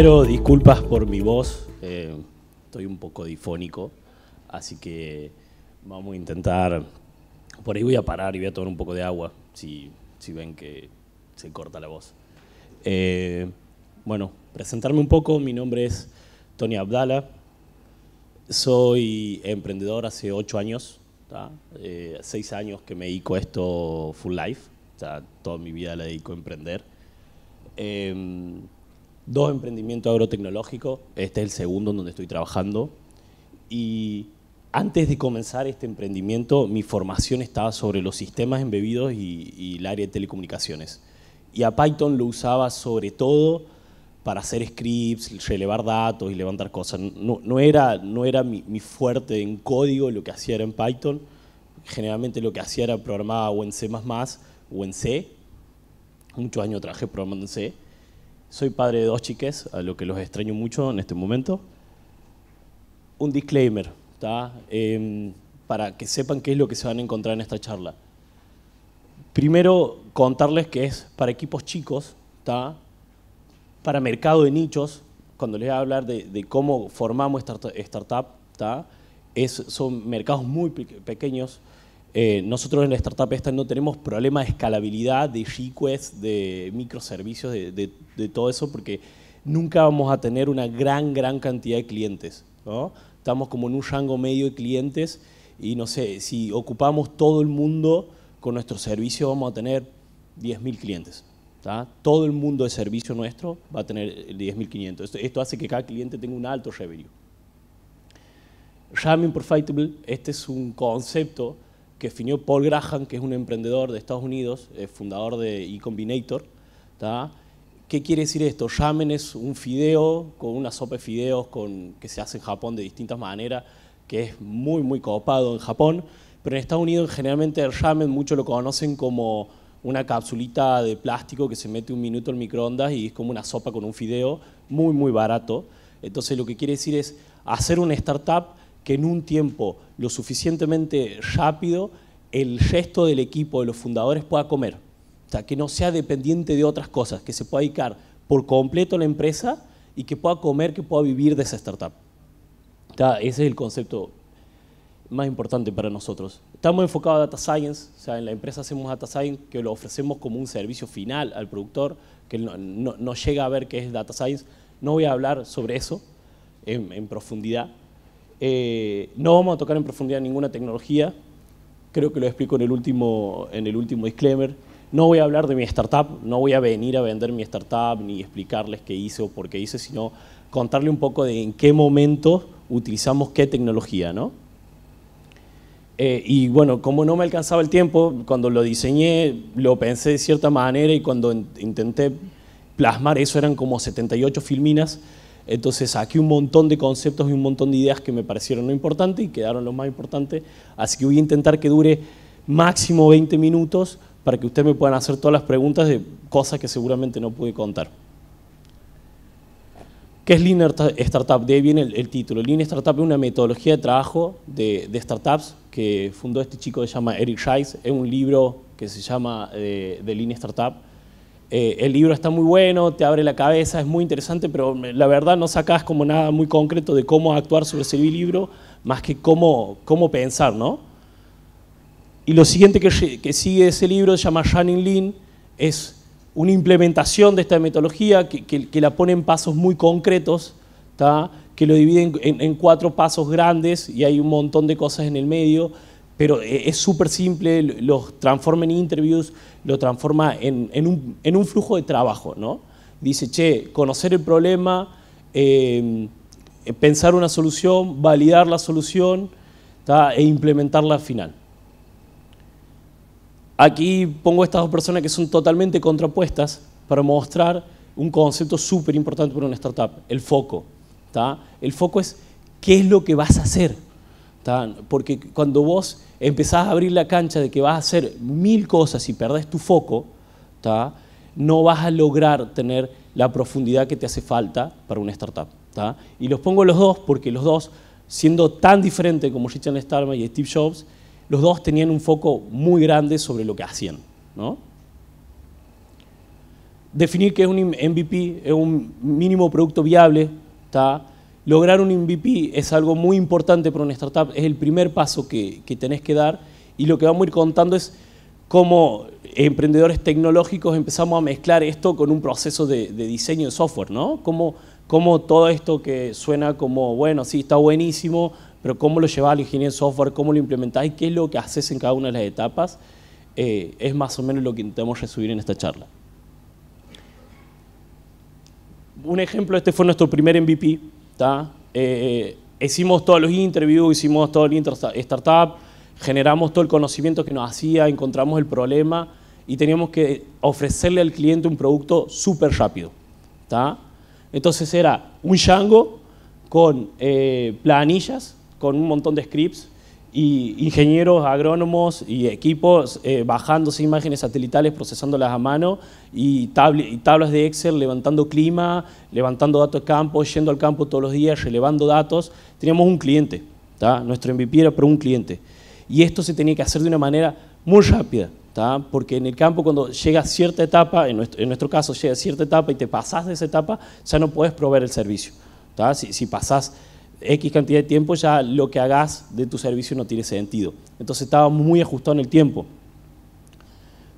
primero, disculpas por mi voz. Eh, estoy un poco difónico, así que vamos a intentar. Por ahí voy a parar y voy a tomar un poco de agua, si, si ven que se corta la voz. Eh, bueno, presentarme un poco. Mi nombre es Tony Abdala. Soy emprendedor hace ocho años, eh, seis años que me dedico a esto full life. O sea, toda mi vida la dedico a emprender. Em, dos emprendimientos agrotecnológicos. Este es el segundo en donde estoy trabajando. Y antes de comenzar este emprendimiento, mi formación estaba sobre los sistemas embebidos y, el área de telecomunicaciones. Y a Python lo usaba sobre todo para hacer scripts, relevar datos y levantar cosas. No, no era, no era mi, fuerte en código lo que hacía era en Python. Generalmente lo que hacía era programar o en C++ o en C. Muchos años traje programando en C soy padre de dos chiques, a lo que los extraño mucho en este momento. Un disclaimer, eh, para que sepan qué es lo que se van a encontrar en esta charla. Primero, contarles que es para equipos chicos, está, para mercado de nichos, cuando les voy a hablar de, cómo formamos esta startup, está, es, son mercados muy pequeños, eh, nosotros en la startup esta no tenemos problema de escalabilidad, de request, de microservicios, de, todo eso, porque nunca vamos a tener una gran, gran cantidad de clientes. Estamos como en un rango medio de clientes y no sé, si ocupamos todo el mundo con nuestro servicio vamos a tener 10.000 clientes. Todo el mundo de servicio nuestro va a tener 10.500. Esto, hace que cada cliente tenga un alto revenue. Ramming Profitable, este es un concepto que definió Paul Graham, que es un emprendedor de Estados Unidos, eh, fundador de eCombinator. Combinator. ¿Qué quiere decir esto? Ramen es un fideo con una sopa de fideos con, que se hace en Japón de distintas maneras, que es muy, muy copado en Japón. Pero en Estados Unidos generalmente el ramen mucho lo conocen como una capsulita de plástico que se mete un minuto en microondas y es como una sopa con un fideo, muy, muy barato. Entonces lo que quiere decir es hacer una startup que en un tiempo lo suficientemente rápido el resto del equipo de los fundadores pueda comer. O sea, que no sea dependiente de otras cosas, que se pueda dedicar por completo a la empresa y que pueda comer, que pueda vivir de esa startup. ese es el concepto más importante para nosotros. Estamos enfocados a data science, o sea, en la empresa hacemos data science que lo ofrecemos como un servicio final al productor, que no, llega a ver qué es data science. No voy a hablar sobre eso en profundidad, eh, no vamos a tocar en profundidad ninguna tecnología, creo que lo explico en el último, en el último disclaimer. No voy a hablar de mi startup, no voy a venir a vender mi startup ni explicarles qué hice o por qué hice, sino contarle un poco de en qué momento utilizamos qué tecnología, ¿no? Eh, y bueno, como no me alcanzaba el tiempo, cuando lo diseñé lo pensé de cierta manera y cuando intenté plasmar eso eran como 78 filminas entonces aquí un montón de conceptos y un montón de ideas que me parecieron lo importante y quedaron lo más importantes. Así que voy a intentar que dure máximo 20 minutos para que ustedes me puedan hacer todas las preguntas de cosas que seguramente no pude contar. ¿Qué es Lean Startup? De ahí viene el, título. Lean Startup es una metodología de trabajo de, startups que fundó este chico que se llama Eric Scheiss. Es un libro que se llama eh, de The Lean Startup eh, el libro está muy bueno, te abre la cabeza, es muy interesante, pero la verdad no sacas como nada muy concreto de cómo actuar sobre ese libro, más que cómo, cómo pensar, ¿no? Y lo siguiente que, que sigue ese libro, se llama Shining Lean, es una implementación de esta metodología que, la pone en pasos muy concretos, que lo dividen en, cuatro pasos grandes y hay un montón de cosas en el medio pero eh, es súper simple, lo transforma en interviews, lo transforma en, un, flujo de trabajo, Dice, che, conocer el problema, eh, pensar una solución, validar la solución e implementarla al final. Aquí pongo estas dos personas que son totalmente contrapuestas para mostrar un concepto súper importante para una startup, el foco. El foco es qué es lo que vas a hacer porque cuando vos empezás a abrir la cancha de que vas a hacer mil cosas y perdés tu foco, no vas a lograr tener la profundidad que te hace falta para una startup. Y los pongo los dos porque los dos, siendo tan diferentes como Richard Stallman y Steve Jobs, los dos tenían un foco muy grande sobre lo que hacían. ¿no? Definir qué es un MVP, es un mínimo producto viable, está lograr un MVP es algo muy importante para una startup, es el primer paso que, tenés que dar y lo que vamos a ir contando es cómo emprendedores tecnológicos empezamos a mezclar esto con un proceso de, diseño de software, ¿no? Cómo, todo esto que suena como, bueno, sí, está buenísimo, pero cómo lo lleváis al ingeniero de software, cómo lo implementás y qué es lo que haces en cada una de las etapas, eh, es más o menos lo que intentamos resumir en esta charla. Un ejemplo, este fue nuestro primer MVP, eh, eh, hicimos todos los interviews, hicimos todo el startup, generamos todo el conocimiento que nos hacía, encontramos el problema y teníamos que ofrecerle al cliente un producto súper rápido. ¿está? Entonces era un Django con eh, planillas, con un montón de scripts y ingenieros, agrónomos y equipos eh, bajándose imágenes satelitales, procesándolas a mano y, tablas de Excel, levantando clima, levantando datos de campo, yendo al campo todos los días, relevando datos. Teníamos un cliente, nuestro MVP era para un cliente. Y esto se tenía que hacer de una manera muy rápida, porque en el campo cuando llega cierta etapa, en nuestro, en nuestro caso llega cierta etapa y te pasás de esa etapa, ya no puedes proveer el servicio. Si, si pasás X cantidad de tiempo ya lo que hagas de tu servicio no tiene sentido. Entonces estaba muy ajustado en el tiempo.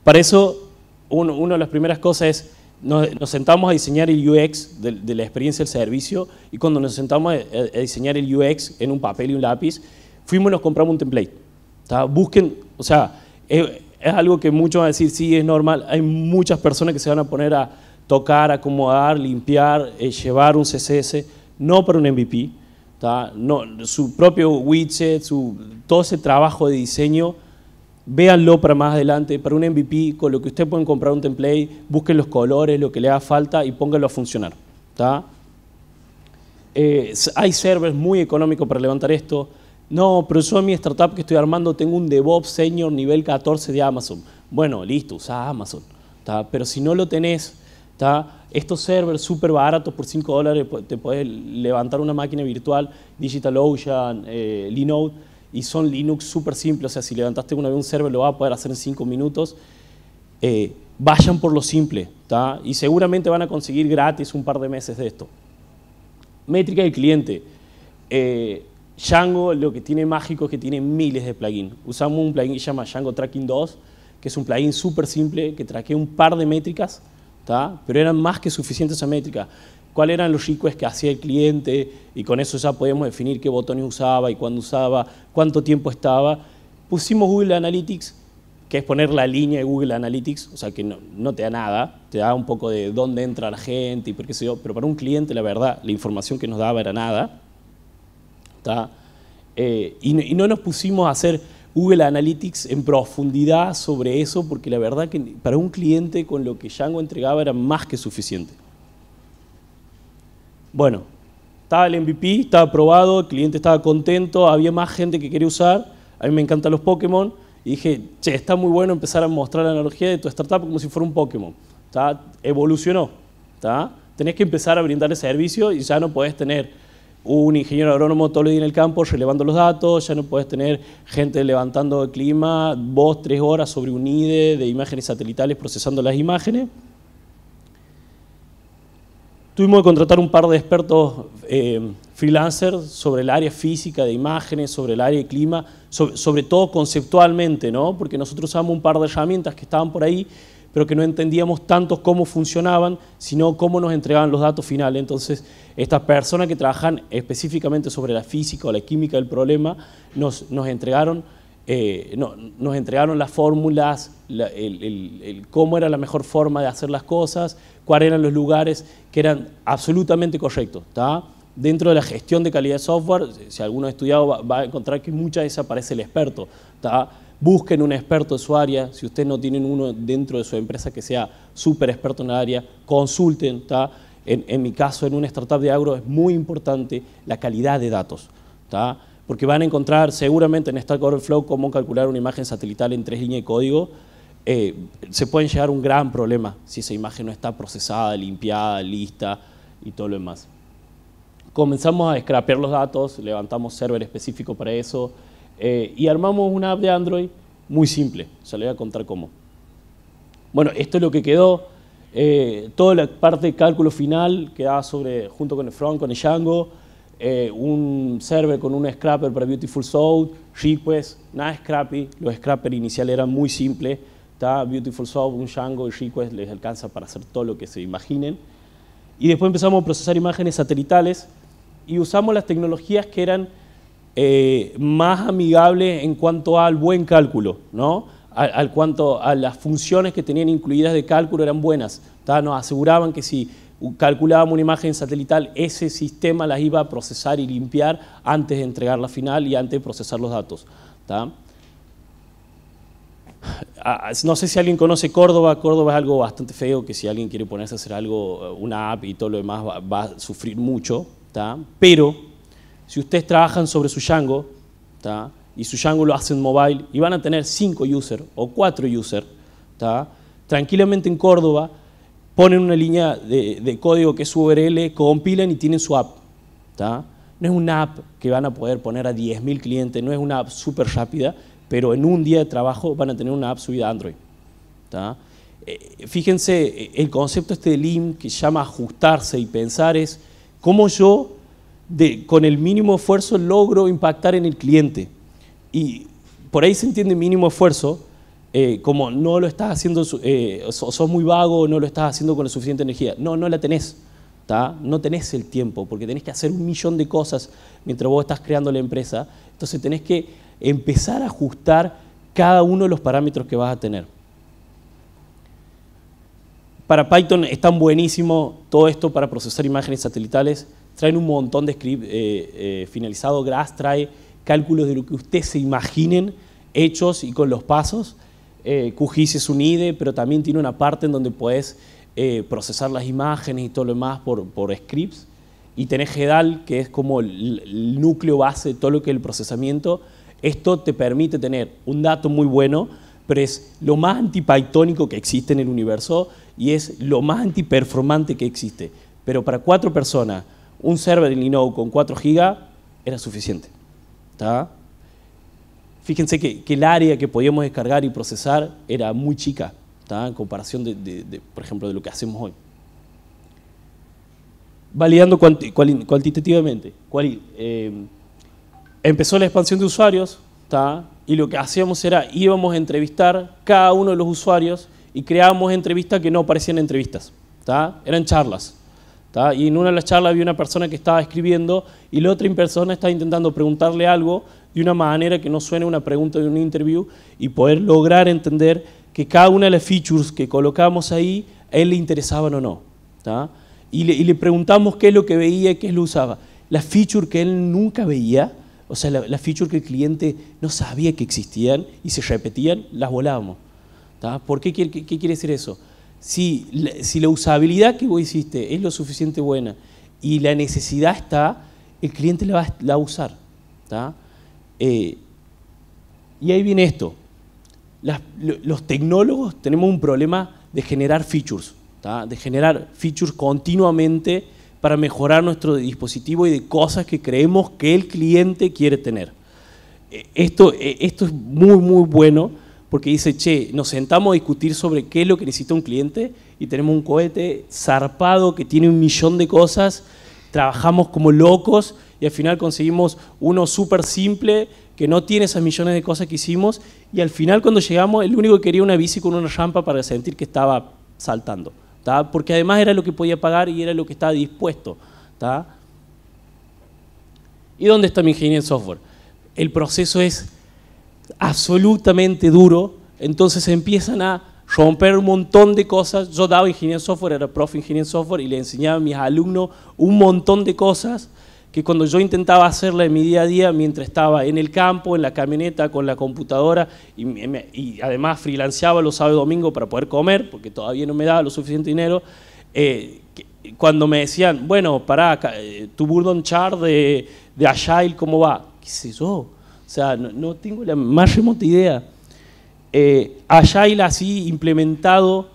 Para eso, una de las primeras cosas es, nos, sentamos a diseñar el UX de, la experiencia del servicio y cuando nos sentamos a, diseñar el UX en un papel y un lápiz, fuimos y nos compramos un template. Busquen, o sea, es, algo que muchos van a decir, sí, es normal. Hay muchas personas que se van a poner a tocar, acomodar, limpiar, eh, llevar un CSS, no para un MVP, no, su propio widget, su, todo ese trabajo de diseño, véanlo para más adelante, para un MVP, con lo que ustedes pueden comprar un template, busquen los colores, lo que le haga falta y pónganlo a funcionar. Eh, hay servers muy económicos para levantar esto. No, pero yo en mi startup que estoy armando tengo un DevOps Senior nivel 14 de Amazon. Bueno, listo, usa Amazon. Pero si no lo tenés, estos servers súper baratos por 5 dólares te puedes levantar una máquina virtual, DigitalOcean, Ocean, eh, Linode, y son Linux súper simples. O sea, si levantaste una vez un server lo vas a poder hacer en 5 minutos. Eh, vayan por lo simple, y seguramente van a conseguir gratis un par de meses de esto. Métrica del cliente. Eh, Django lo que tiene mágico es que tiene miles de plugins. Usamos un plugin que se llama Django Tracking 2, que es un plugin súper simple que traquea un par de métricas pero eran más que suficientes esa métrica. ¿Cuáles eran los requests que hacía el cliente? Y con eso ya podíamos definir qué botones usaba y cuándo usaba, cuánto tiempo estaba. Pusimos Google Analytics, que es poner la línea de Google Analytics, o sea que no, te da nada, te da un poco de dónde entra la gente y por qué se dio, pero para un cliente la verdad la información que nos daba era nada. Eh, y no nos pusimos a hacer Google Analytics en profundidad sobre eso, porque la verdad que para un cliente con lo que Django entregaba era más que suficiente. Bueno, estaba el MVP, estaba aprobado, el cliente estaba contento, había más gente que quería usar, a mí me encantan los Pokémon, y dije, che, está muy bueno empezar a mostrar la analogía de tu startup como si fuera un Pokémon. Está Evolucionó. Tenés que empezar a brindar el servicio y ya no podés tener un ingeniero agrónomo todo el día en el campo relevando los datos, ya no puedes tener gente levantando el clima, vos tres horas sobre un IDE de imágenes satelitales procesando las imágenes. Tuvimos que contratar un par de expertos eh, freelancers sobre el área física de imágenes, sobre el área de clima, sobre, todo conceptualmente, ¿no? porque nosotros usamos un par de herramientas que estaban por ahí, pero que no entendíamos tanto cómo funcionaban, sino cómo nos entregaban los datos finales. Entonces, estas personas que trabajan específicamente sobre la física o la química del problema, nos, entregaron, eh, no, nos entregaron las fórmulas, cómo era la mejor forma de hacer las cosas, cuáles eran los lugares que eran absolutamente correctos. Dentro de la gestión de calidad de software, si alguno ha estudiado va, a encontrar que muchas veces aparece el experto. Busquen un experto de su área, si ustedes no tienen uno dentro de su empresa que sea súper experto en el área, consulten. En, en, mi caso, en una startup de agro es muy importante la calidad de datos. Porque van a encontrar seguramente en Stack Overflow cómo calcular una imagen satelital en tres líneas de código. Eh, se pueden llegar a un gran problema si esa imagen no está procesada, limpiada, lista y todo lo demás. Comenzamos a scrapear los datos, levantamos server específico para eso, eh, y armamos una app de Android muy simple, se lo voy a contar cómo. Bueno, esto es lo que quedó. Eh, toda la parte de cálculo final quedaba sobre, junto con el front, con el Django, eh, un server con un scrapper para Beautiful Soul, request, nada scrappy, los scrappers iniciales eran muy simples, está Beautiful Soul, un Django y request les alcanza para hacer todo lo que se imaginen. Y después empezamos a procesar imágenes satelitales y usamos las tecnologías que eran eh, más amigable en cuanto al buen cálculo, ¿no? Al, cuanto a las funciones que tenían incluidas de cálculo eran buenas. ¿no? Nos aseguraban que si calculábamos una imagen satelital, ese sistema las iba a procesar y limpiar antes de entregar la final y antes de procesar los datos. ¿no? Ah, no sé si alguien conoce Córdoba, Córdoba es algo bastante feo, que si alguien quiere ponerse a hacer algo, una app y todo lo demás, va, a sufrir mucho, ¿no? pero si ustedes trabajan sobre su Django y su Django lo hacen mobile y van a tener 5 users o 4 users, tranquilamente en Córdoba ponen una línea de, código que es URL, compilan y tienen su app. No es una app que van a poder poner a 10.000 clientes, no es una app súper rápida, pero en un día de trabajo van a tener una app subida a Android. Eh, fíjense, eh, el concepto este de LIM que llama ajustarse y pensar es cómo yo de, con el mínimo esfuerzo logro impactar en el cliente. Y por ahí se entiende mínimo esfuerzo, eh, como no lo estás haciendo, eh, sos muy vago, no lo estás haciendo con la suficiente energía. No, no la tenés. No tenés el tiempo, porque tenés que hacer un millón de cosas mientras vos estás creando la empresa. Entonces tenés que empezar a ajustar cada uno de los parámetros que vas a tener. Para Python es tan buenísimo todo esto para procesar imágenes satelitales traen un montón de scripts finalizados. Eh, eh, finalizado grass trae cálculos de lo que ustedes se imaginen, hechos y con los pasos. Eh, QGIS es un IDE, pero también tiene una parte en donde puedes eh, procesar las imágenes y todo lo demás por, por scripts. Y tenés GEDAL, que es como el, núcleo base de todo lo que es el procesamiento. Esto te permite tener un dato muy bueno, pero es lo más anti-Pythonico que existe en el universo y es lo más antiperformante que existe. Pero para cuatro personas un server en Linux con 4 GB era suficiente. Fíjense que, el área que podíamos descargar y procesar era muy chica, en comparación, de, por ejemplo, de lo que hacemos hoy. Validando cuantitativamente, cual, eh, empezó la expansión de usuarios y lo que hacíamos era íbamos a entrevistar cada uno de los usuarios y creábamos entrevistas que no parecían entrevistas, eran charlas. Y en una de las charlas había una persona que estaba escribiendo y la otra persona estaba intentando preguntarle algo de una manera que no suene una pregunta de un interview y poder lograr entender que cada una de las features que colocamos ahí, a él le interesaban o no. Y, le, y le preguntamos qué es lo que veía y qué es lo usaba. Las features que él nunca veía, o sea, las la features que el cliente no sabía que existían y se repetían, las volábamos. ¿Por qué quiere decir eso? si, la usabilidad que vos hiciste es lo suficiente buena y la necesidad está, el cliente la va, a usar. Eh, y ahí viene esto. los tecnólogos tenemos un problema de generar features, de generar features continuamente para mejorar nuestro dispositivo y de cosas que creemos que el cliente quiere tener. Eh, esto, eh, esto es muy, muy bueno porque dice, che, nos sentamos a discutir sobre qué es lo que necesita un cliente y tenemos un cohete zarpado que tiene un millón de cosas, trabajamos como locos y al final conseguimos uno súper simple que no tiene esas millones de cosas que hicimos y al final cuando llegamos el único que quería una bici con una rampa para sentir que estaba saltando, porque además era lo que podía pagar y era lo que estaba dispuesto. está. ¿Y dónde está mi ingeniería en software? El proceso es absolutamente duro, entonces empiezan a romper un montón de cosas. Yo daba ingeniería software, era profe ingeniería software y le enseñaba a mis alumnos un montón de cosas que cuando yo intentaba hacerla en mi día a día, mientras estaba en el campo, en la camioneta, con la computadora, y, además freelanceaba los sábados y domingos para poder comer, porque todavía no me daba lo suficiente dinero, eh, cuando me decían, bueno, para eh, tu Burdon char de, de Agile, ¿cómo va? ¿Qué sé yo? O sea, no, tengo la más remota idea. Eh, la así implementado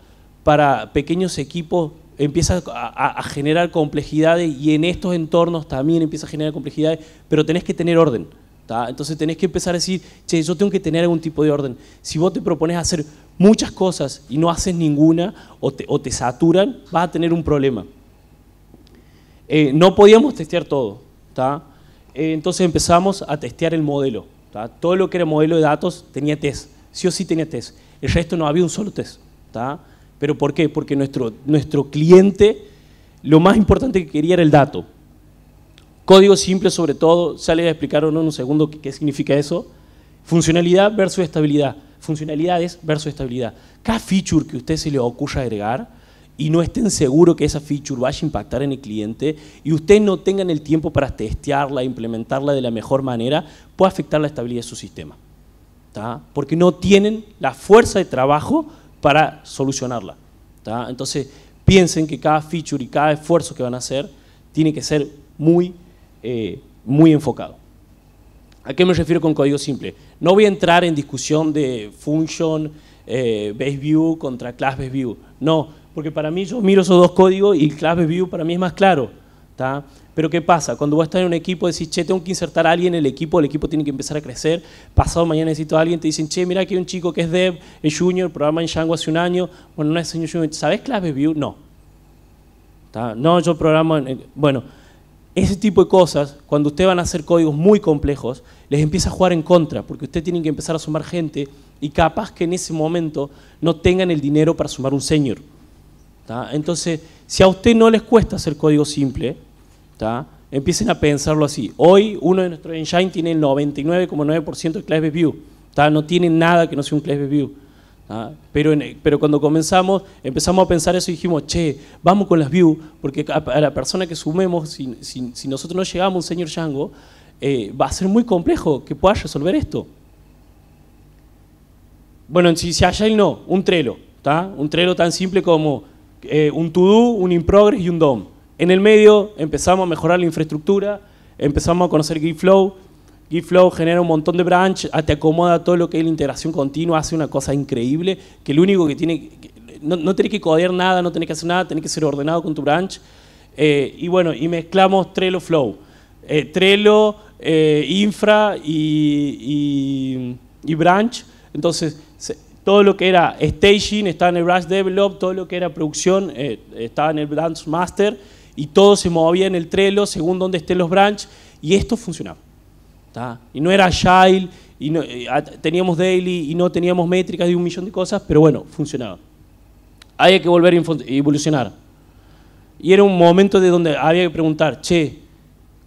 para pequeños equipos empieza a, generar complejidades y en estos entornos también empieza a generar complejidades, pero tenés que tener orden. Entonces tenés que empezar a decir, che, yo tengo que tener algún tipo de orden. Si vos te propones hacer muchas cosas y no haces ninguna o te, saturan, vas a tener un problema. Eh, no podíamos testear todo. ¿tá? Eh, entonces empezamos a testear el modelo. Todo lo que era modelo de datos tenía test, sí o sí tenía test. El resto no había un solo test. ¿Pero por qué? Porque nuestro, nuestro cliente lo más importante que quería era el dato. Código simple sobre todo, sale a uno en un segundo qué, significa eso. Funcionalidad versus estabilidad. Funcionalidades versus estabilidad. Cada feature que usted se le ocurra agregar, y no estén seguros que esa feature vaya a impactar en el cliente y ustedes no tengan el tiempo para testearla, implementarla de la mejor manera, puede afectar la estabilidad de su sistema. Porque no tienen la fuerza de trabajo para solucionarla. Entonces, piensen que cada feature y cada esfuerzo que van a hacer tiene que ser muy, eh, muy enfocado. ¿A qué me refiero con código simple? No voy a entrar en discusión de function, eh, base view contra class base view. No, porque para mí yo miro esos dos códigos y class view para mí es más claro. Pero ¿qué pasa? Cuando vos estás en un equipo, decís, che, tengo que insertar a alguien en el equipo, el equipo tiene que empezar a crecer, pasado mañana necesito a alguien, te dicen, che, mira aquí hay un chico que es dev, es junior, programa en Django hace un año, bueno, no es señor junior, ¿sabés class view? No. No, yo programa en... bueno, ese tipo de cosas, cuando ustedes van a hacer códigos muy complejos, les empieza a jugar en contra, porque ustedes tienen que empezar a sumar gente y capaz que en ese momento no tengan el dinero para sumar un senior entonces, si a usted no les cuesta hacer código simple, empiecen a pensarlo así. Hoy uno de nuestros engine tiene el 99,9% de de view. No tiene nada que no sea un de view. Pero, pero cuando comenzamos, empezamos a pensar eso y dijimos, che, vamos con las views, porque a, la persona que sumemos, si, nosotros no llegamos un señor Django, eh, va a ser muy complejo que pueda resolver esto. Bueno, si, si Agile no, un Trello, un Trello tan simple como eh, un to-do, un in-progress y un DOM. En el medio empezamos a mejorar la infraestructura, empezamos a conocer GitFlow. GitFlow genera un montón de branch, ah, te acomoda todo lo que es la integración continua, hace una cosa increíble, que el único que tiene, no, tenés que codear nada, no tenés que hacer nada, tenés que ser ordenado con tu branch. Eh, y bueno, y mezclamos Trello Flow. Eh, Trello, Infra y, Branch. Entonces, todo lo que era staging estaba en el Branch Develop, todo lo que era producción eh, estaba en el Branch Master y todo se movía en el Trello según donde estén los branch y esto funcionaba. Y no era agile, y eh, teníamos daily y no teníamos métricas de un millón de cosas, pero bueno, funcionaba. Había que volver a evolucionar. Y era un momento de donde había que preguntar, che,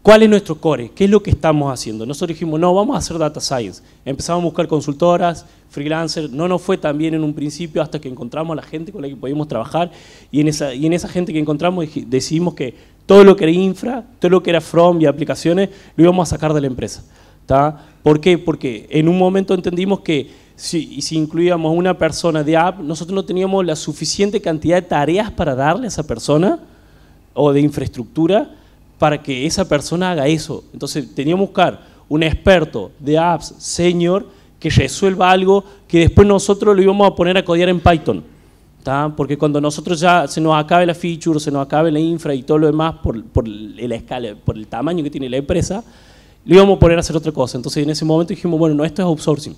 ¿Cuál es nuestro core? ¿Qué es lo que estamos haciendo? Nosotros dijimos, no, vamos a hacer data science. Empezamos a buscar consultoras, freelancers. No nos fue tan bien en un principio hasta que encontramos a la gente con la que podíamos trabajar. Y en esa, en esa gente que encontramos decidimos que todo lo que era infra, todo lo que era from y aplicaciones, lo íbamos a sacar de la empresa. ¿Por qué? Porque en un momento entendimos que si, si incluíamos una persona de app, nosotros no teníamos la suficiente cantidad de tareas para darle a esa persona o de infraestructura para que esa persona haga eso. Entonces teníamos que buscar un experto de apps, senior, que resuelva algo que después nosotros lo íbamos a poner a codear en Python. Porque cuando nosotros ya se nos acabe la feature, se nos acabe la infra y todo lo demás por, el tamaño que tiene la empresa, lo íbamos a poner a hacer otra cosa. Entonces en ese momento dijimos, bueno, no, esto es outsourcing.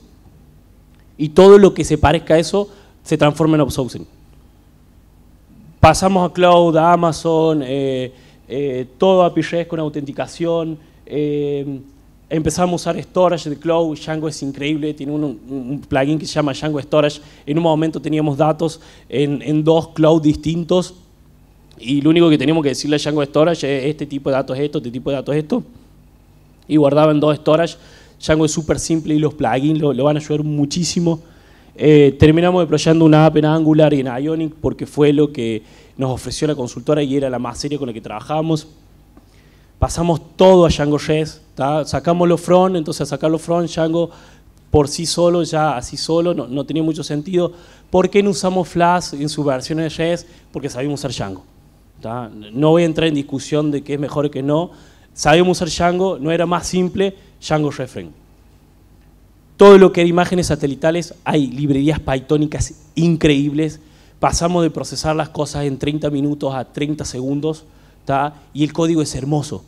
Y todo lo que se parezca a eso se transforma en outsourcing. Pasamos a cloud, a Amazon, eh, eh, todo REST con autenticación. Eh, empezamos a usar Storage de Cloud. Django es increíble, tiene un, plugin que se llama Django Storage. En un momento teníamos datos en, dos cloud distintos y lo único que teníamos que decirle a Django Storage es este tipo de datos esto, este tipo de datos esto. Y guardaba en dos storage. Django es súper simple y los plugins lo, van a ayudar muchísimo. Eh, terminamos deployando una app en Angular y en Ionic porque fue lo que nos ofreció la consultora y era la más seria con la que trabajamos. Pasamos todo a Django JS, sacamos los front, entonces sacar los front, Django por sí solo, ya así solo, no, tenía mucho sentido. ¿Por qué no usamos Flash en su versión de JS? Porque sabíamos usar Django. No voy a entrar en discusión de qué es mejor que no. Sabíamos usar Django, no era más simple, Django Reframe todo lo que hay imágenes satelitales, hay librerías Pythonicas increíbles. Pasamos de procesar las cosas en 30 minutos a 30 segundos, y el código es hermoso.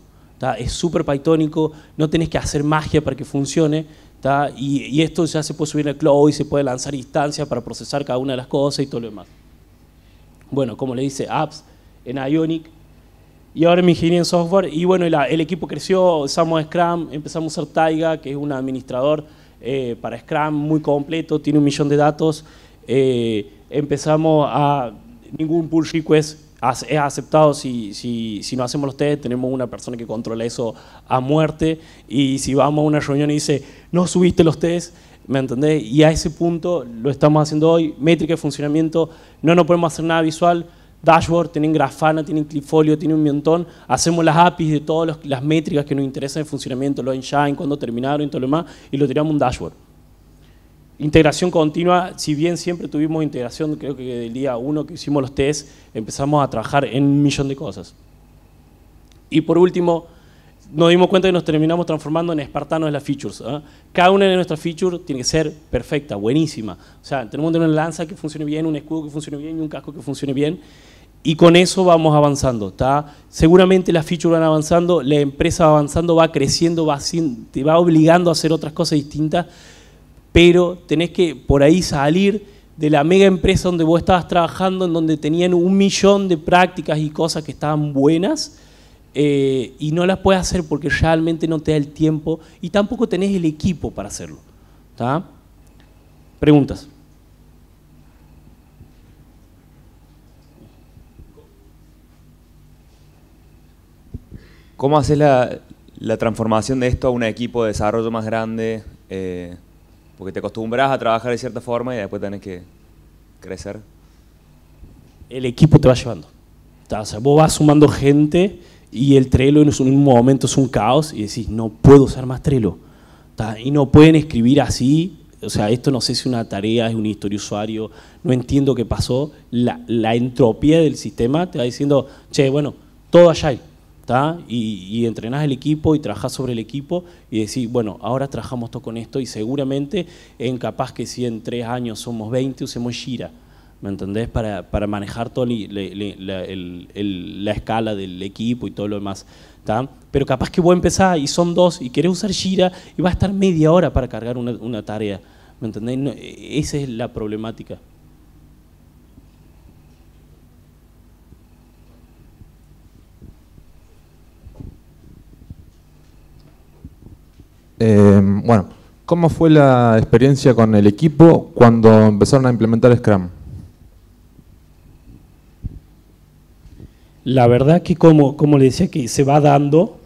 Es súper Pythonico. no tenés que hacer magia para que funcione. Y, esto ya se puede subir al cloud y se puede lanzar instancias para procesar cada una de las cosas y todo lo demás. Bueno, como le dice, apps en Ionic. Y ahora me ingeniería en software. Y bueno, el, el equipo creció, usamos Scrum, empezamos a usar Taiga, que es un administrador eh, para Scrum muy completo, tiene un millón de datos. Eh, empezamos a... Ningún pull request es aceptado si, si, si, no hacemos los test, tenemos una persona que controla eso a muerte y si vamos a una reunión y dice, no subiste los test, ¿me entendés? Y a ese punto lo estamos haciendo hoy, métrica de funcionamiento, no nos podemos hacer nada visual, dashboard, tienen Grafana, tienen Clifolio, tienen un montón. Hacemos las APIs de todas las métricas que nos interesan en funcionamiento, lo engine, cuando terminaron y todo lo demás, y lo tiramos un dashboard. Integración continua, si bien siempre tuvimos integración, creo que del día 1 que hicimos los test, empezamos a trabajar en un millón de cosas. Y por último, nos dimos cuenta que nos terminamos transformando en espartanos de las features. ¿ah? Cada una de nuestras features tiene que ser perfecta, buenísima. O sea, tenemos que tener una lanza que funcione bien, un escudo que funcione bien y un casco que funcione bien y con eso vamos avanzando. está Seguramente las features van avanzando, la empresa va avanzando, va creciendo, va te va obligando a hacer otras cosas distintas, pero tenés que por ahí salir de la mega empresa donde vos estabas trabajando, en donde tenían un millón de prácticas y cosas que estaban buenas, eh, y no las puedes hacer porque realmente no te da el tiempo y tampoco tenés el equipo para hacerlo. Preguntas. ¿Cómo haces la, la, transformación de esto a un equipo de desarrollo más grande? Eh, porque te acostumbras a trabajar de cierta forma y después tenés que crecer. El equipo te va llevando. O vos vas sumando gente y el Trello en un momento es un caos y decís, no puedo usar más Trello. Y no pueden escribir así. O sea, esto no sé si es una tarea, es una historia usuario, no entiendo qué pasó. La, la entropía del sistema te va diciendo, che, bueno, todo allá hay. Y, y entrenás el equipo y trabajás sobre el equipo y decís, bueno, ahora trabajamos todo con esto y seguramente en capaz que si en tres años somos 20 usemos Gira, ¿me entendés? Para, para manejar toda la, escala del equipo y todo lo demás. ¿tá? Pero capaz que vos empezás y son dos y querés usar Gira y va a estar media hora para cargar una, tarea. ¿Me entendés? E, esa es la problemática. Em, bueno, ¿cómo fue la experiencia con el equipo cuando empezaron a implementar Scrum? La verdad que como, le decía que se va dando,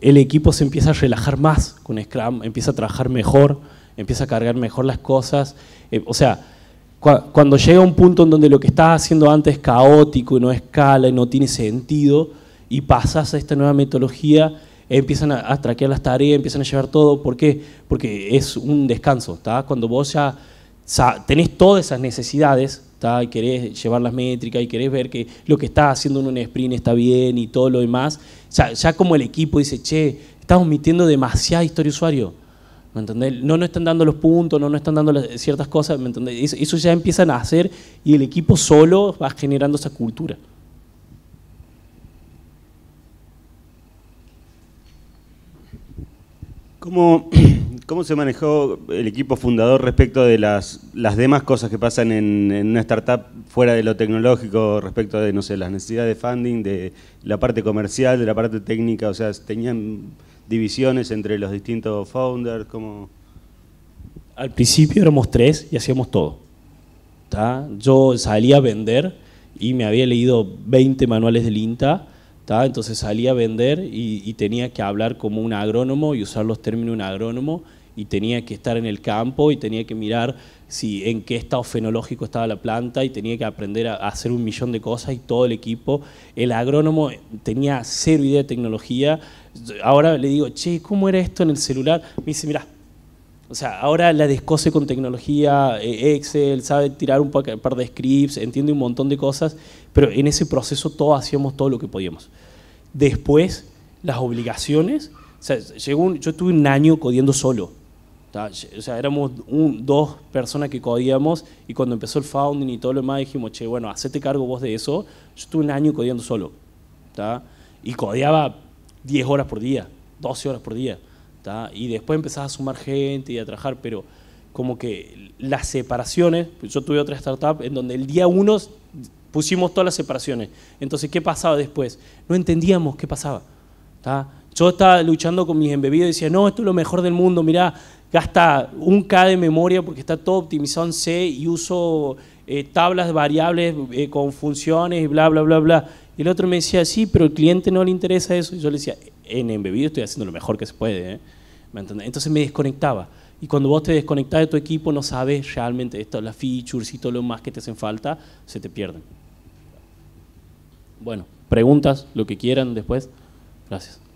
el equipo se empieza a relajar más con Scrum, empieza a trabajar mejor, empieza a cargar mejor las cosas. Eh, o sea, cuando llega un punto en donde lo que estás haciendo antes es caótico y no escala y no tiene sentido, y pasas a esta nueva metodología empiezan a, a traquear las tareas, empiezan a llevar todo. ¿Por qué? Porque es un descanso. ¿está? Cuando vos ya tenés todas esas necesidades y querés llevar las métricas y querés ver que lo que está haciendo en un sprint está bien y todo lo demás, ya, como el equipo dice, che, estamos omitiendo demasiada historia de usuario. ¿Me No nos están dando los puntos, no nos están dando ciertas cosas, ¿me eso ya empiezan a hacer y el equipo solo va generando esa cultura. ¿Cómo, se manejó el equipo fundador respecto de las, demás cosas que pasan en, una startup fuera de lo tecnológico, respecto de, no sé, las necesidades de funding, de la parte comercial, de la parte técnica? O sea, ¿tenían divisiones entre los distintos founders? Al principio éramos tres y hacíamos todo. Yo salía a vender y me había leído 20 manuales del INTA entonces salía a vender y, tenía que hablar como un agrónomo y usar los términos de un agrónomo y tenía que estar en el campo y tenía que mirar si en qué estado fenológico estaba la planta y tenía que aprender a, hacer un millón de cosas y todo el equipo. El agrónomo tenía cero idea de tecnología. Ahora le digo, che, ¿cómo era esto en el celular? Me dice, mirá, o sea, ahora la descose con tecnología, eh, Excel, sabe tirar un par de scripts, entiende un montón de cosas, pero en ese proceso todos hacíamos todo lo que podíamos. Después, las obligaciones, o sea, llegó un, yo estuve un año codiendo solo. O sea, éramos dos personas que codíamos y cuando empezó el founding y todo lo demás dijimos, che, bueno, hacete cargo vos de eso. Yo estuve un año codiendo solo. Y codeaba 10 horas por día, 12 horas por día. Y después empezás a sumar gente y a trabajar, pero como que las separaciones, pues yo tuve otra startup en donde el día uno pusimos todas las separaciones. Entonces, ¿qué pasaba después? No entendíamos qué pasaba. está Yo estaba luchando con mis embebidos y decía, no, esto es lo mejor del mundo, mirá, gasta un K de memoria porque está todo optimizado en C y uso eh, tablas variables eh, con funciones y bla, bla, bla, bla. Y el otro me decía, sí, pero al cliente no le interesa eso. Y yo le decía, en embebido estoy haciendo lo mejor que se puede. ¿eh? Entonces me desconectaba. Y cuando vos te desconectás de tu equipo, no sabes realmente esto, las features y todo lo más que te hacen falta, se te pierden. Bueno, preguntas, lo que quieran después. Gracias.